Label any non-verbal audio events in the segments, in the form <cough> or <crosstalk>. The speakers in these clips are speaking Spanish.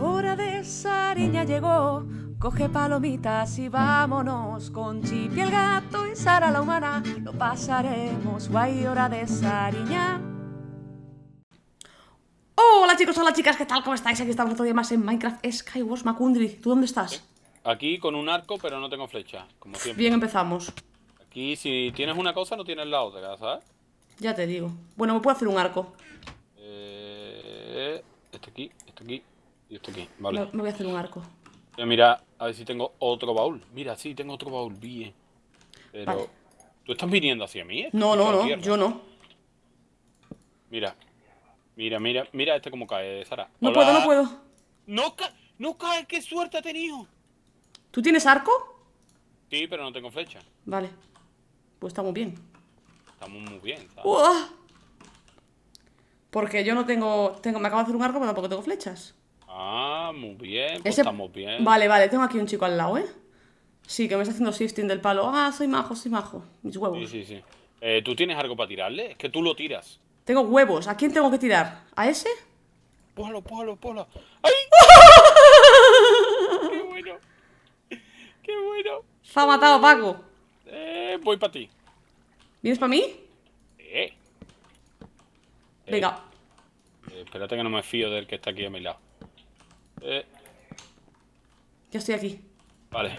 Hora de Sariña llegó, coge palomitas y vámonos con Chipi el gato y Sara la humana, lo pasaremos guay, hora de Sariña. Hola chicos, hola chicas, ¿qué tal? ¿Cómo estáis? Aquí estamos otro día más en Minecraft Skywars Macundri. ¿Tú dónde estás? Aquí con un arco, pero no tengo flecha, como siempre. Bien, empezamos. Aquí si tienes una cosa, no tienes la otra, ¿sabes? Ya te digo. Bueno, me puedo hacer un arco. Eh, este aquí, este aquí, vale. Me, voy a hacer un arco. mira, a ver si tengo otro baúl. Mira, sí, tengo otro baúl, bien. Pero. ¿Tú estás viniendo hacia mí? No, no, no, yo no. Mira. Mira, mira, mira este cómo cae, Sara. No puedo, no puedo. No, no cae, qué suerte ha tenido. ¿Tú tienes arco? Sí, pero no tengo flecha. Vale. Pues estamos bien. Estamos muy bien, ¿sabes? Porque yo no tengo, tengo. Me acabo de hacer un arco, pero tampoco tengo flechas. Ah, muy bien, pues estamos bien. Vale, vale, tengo aquí un chico al lado, ¿eh? Sí, que me está haciendo shifting del palo. Ah, soy majo, soy majo. Mis huevos. Sí, sí, sí. Eh, ¿Tú tienes algo para tirarle? Es que tú lo tiras. Tengo huevos. ¿A quién tengo que tirar? ¿A ese? Polo, polo, polo. ¡Ay! ¡Qué bueno! ¡Qué bueno! Se ha matado, Paco. Eh, voy para ti. ¿Vienes para mí? Eh. Venga. Eh, espérate que no me fío del que está aquí a mi lado. Eh. Ya estoy aquí. Vale.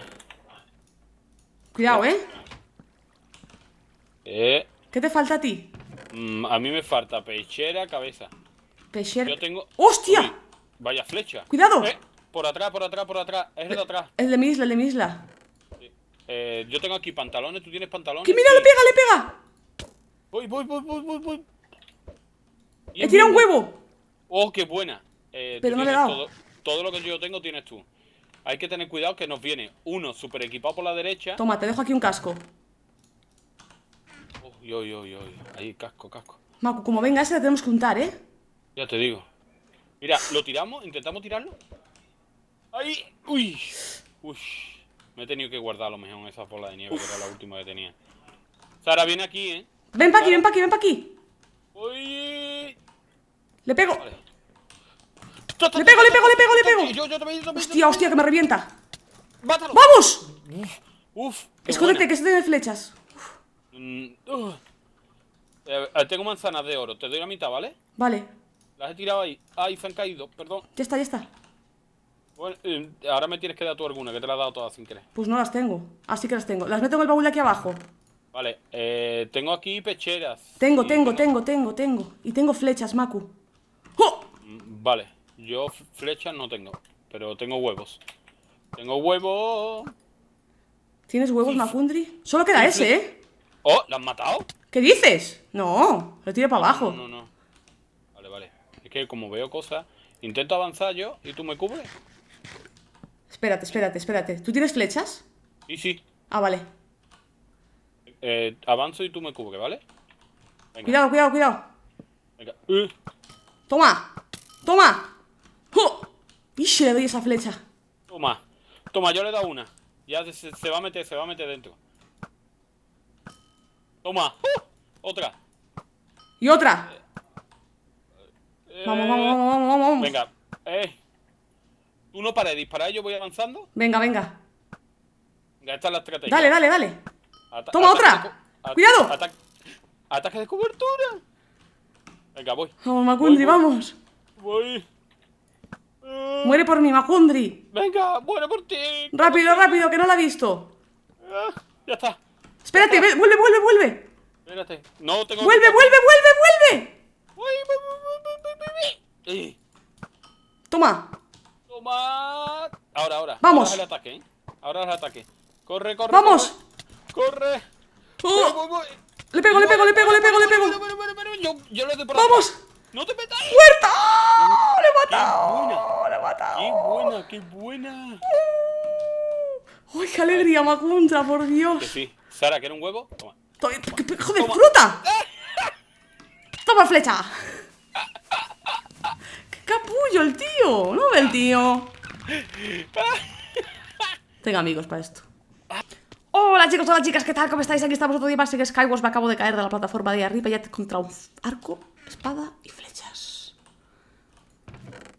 Cuidado, ¿eh? Eh. qué te falta a ti? Mm, a mí me falta pechera, cabeza. Pechera. Yo tengo. ¡Hostia! vaya flecha. ¡Cuidado! Eh, por atrás, por atrás, por atrás. Es el de atrás. Es de mi isla, el de misla eh, yo tengo aquí pantalones, tú tienes pantalones. ¡Que mira, le pega, le pega! Voy, voy, voy, voy, voy, voy. ¡He un huevo! ¡Oh, qué buena! Eh, Pero no le ha dado todo lo que yo tengo tienes tú. Hay que tener cuidado que nos viene uno super equipado por la derecha. Toma, te dejo aquí un casco. Uy, uy, uy, uy. Ahí, casco, casco. Maco, como venga ese, la tenemos que untar, ¿eh? Ya te digo. Mira, lo tiramos, intentamos tirarlo. Ahí. ¡Uy! ¡Uy! Me he tenido que guardar lo mejor en esa bola de nieve, que era la última que tenía. Sara, viene aquí, ¿eh? Ven para aquí, ven para aquí, ven para aquí. ¡Uy! Le pego. ¡Le pego, le pego, le pego, le pego! ¡Hostia, hostia, que me revienta! ¡Vamos! ¡Uf! Escóndete, que se te flechas. Mm, eh, eh, tengo manzanas de oro, te doy la mitad, ¿vale? Vale. Las he tirado ahí. ahí se han caído, perdón. Ya está, ya está. Bueno, eh, ahora me tienes que dar tú alguna, que te la he dado todas sin querer. Pues no las tengo. Así que las tengo. Las meto en el baúl de aquí abajo. Vale, tengo aquí pecheras. Tengo, tengo, tengo, tengo, tengo. Y tengo flechas, Maku. ¡Oh! Mm, vale. Yo flechas no tengo, pero tengo huevos. Tengo huevos. ¿Tienes huevos, Macundri? Solo queda ese, ¿eh? ¡Oh! ¿La han matado? ¿Qué dices? No, lo tiro para abajo. No, no, Vale, vale. Es que como veo cosas, intento avanzar yo y tú me cubres. Espérate, espérate, espérate. ¿Tú tienes flechas? Sí, sí. Ah, vale. Eh, avanzo y tú me cubres, ¿vale? Cuidado, cuidado, cuidado. Uh. Toma. Toma. ¡Oh! Y le doy esa flecha. Toma, toma, yo le he dado una. Ya se, va a meter, se va a meter dentro. Toma, otra. Y otra. Eh, vamos, vamos, vamos, vamos, vamos, Venga, eh. Tú no pares de disparar, yo voy avanzando. Venga, venga. Ya esta es la estrategia. Dale, dale, dale. toma otra. ¡Cuidado! ataque de cobertura. Venga, voy. Vamos, Macundi, vamos. voy. Muere por mi Majundri. Venga, muere por ti. Rápido, rápido, que no la ha visto. Ah, ya está. Espérate, vuelve, vuelve, vuelve. Espérate. No tengo. ¡Vuelve, que... vuelve, vuelve, vuelve! Toma. Toma. Ahora, ahora. Vamos. Ahora es el ataque, ¿eh? Ahora el ataque. Corre, corre. ¡Vamos! ¡Corre! Oh. Le pego, le pego, le pego, le pego, le pego. Yo, le doy por ¡Vamos! ¡No te metas! ¡Muerta! ¡Qué ¡La ¡Qué buena, qué buena! ¡Uy, qué alegría, Macuncha, por Dios! Que sí. Sara, ¿quieres un huevo? Toma. ¡Joder, fruta! <laughs> ¡Toma flecha! ¡Qué capullo el tío! ¿No ve el tío? Tengo amigos para esto. Hola chicos, hola chicas, ¿qué tal? ¿Cómo estáis? Aquí estamos otro día más en Skywars. Me acabo de caer de la plataforma de arriba y ya contra un arco, espada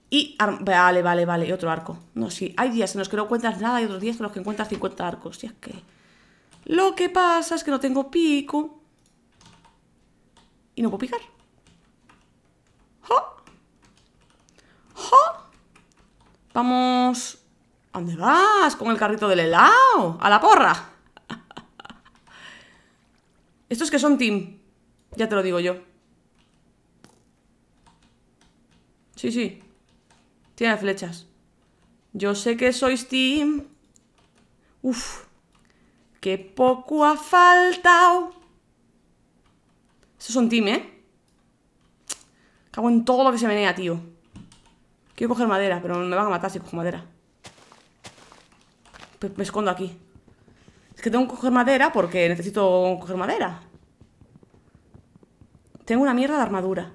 y vale, vale, vale, otro arco. No, sí, hay días en los que no encuentras nada y otros días en los que encuentras 50 arcos. ya es que... Lo que pasa es que no tengo pico. Y no puedo picar. Vamos... ¿A dónde vas? Con el carrito del helado. ¡A la porra! <laughs> Estos que son team. Ya te lo digo yo. Sí, sí. Tiene flechas. Yo sé que sois team. Uf. Qué poco ha faltado. Estos son team, ¿eh? Cago en todo lo que se menea, tío. Quiero coger madera, pero me van a matar si cojo madera. Pues me escondo aquí. Es que tengo que coger madera porque necesito coger madera. Tengo una mierda de armadura.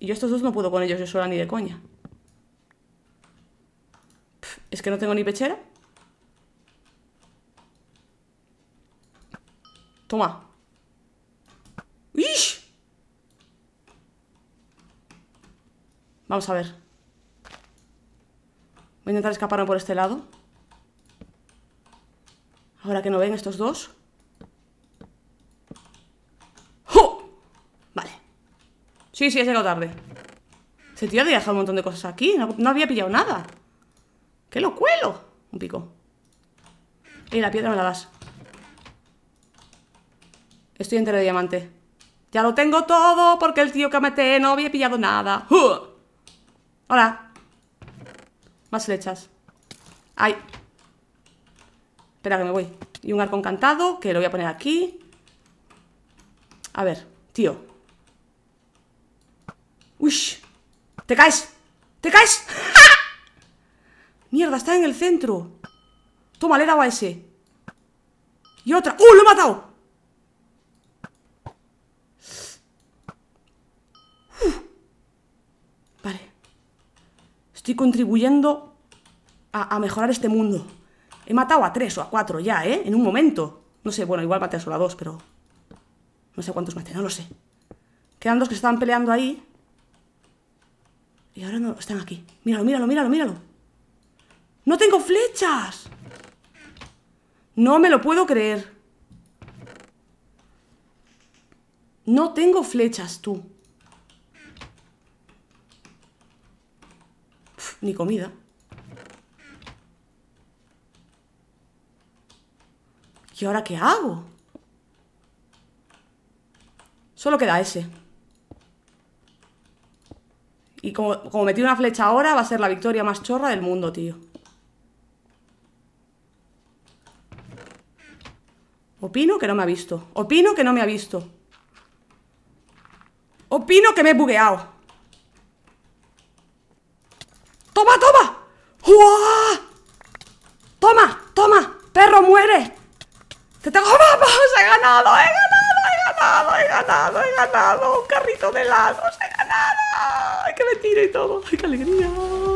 Y yo estos dos no puedo con ellos yo sola ni de coña. Es que no tengo ni pechera. Toma. Vamos a ver. Voy a intentar escaparme por este lado. Ahora que no ven estos dos. ¡Oh! Vale. Sí, sí, he llegado tarde. Se tío había dejado un montón de cosas aquí. no había pillado nada. ¿Qué lo cuelo! Un pico. Y la piedra me la das. Estoy entero de diamante. Ya lo tengo todo porque el tío que maté no había pillado nada. Hola. Más flechas. Ay. Espera que me voy. Y un arco encantado que lo voy a poner aquí. A ver, tío. ¡Uy! ¡Te caes! ¡Te caes! ¡Mierda, está en el centro! Toma, le he dado a ese. Y otra. ¡Uh, lo he matado! Vale. Estoy contribuyendo a, a, mejorar este mundo. He matado a tres o a cuatro ya, ¿eh? En un momento. No sé, bueno, igual maté solo a dos, pero... No sé cuántos maté, no lo sé. Quedan dos que estaban peleando ahí. Y ahora no, están aquí. Míralo, míralo, míralo, míralo. ¡No tengo flechas! No me lo puedo creer. No tengo flechas, tú. ni comida. ¿Y ahora qué hago? Solo queda ese. Y como, como metí una flecha ahora, va a ser la victoria más chorra del mundo, tío. Opino que no me ha visto. Opino que no me ha visto. Opino que me he bugueado. ¡Toma, toma! ¡Uah! ¡Toma, toma! ¡Perro, muere! ¡Te tengo! ¡Oh, ¡Vamos! ¡He ganado! ¡He ganado! ¡He ganado! ¡He ganado! ¡He ganado! ¡Un carrito de helados! ¡He ganado! ¡Ay, que me tiro y todo! ¡Ay, qué alegría!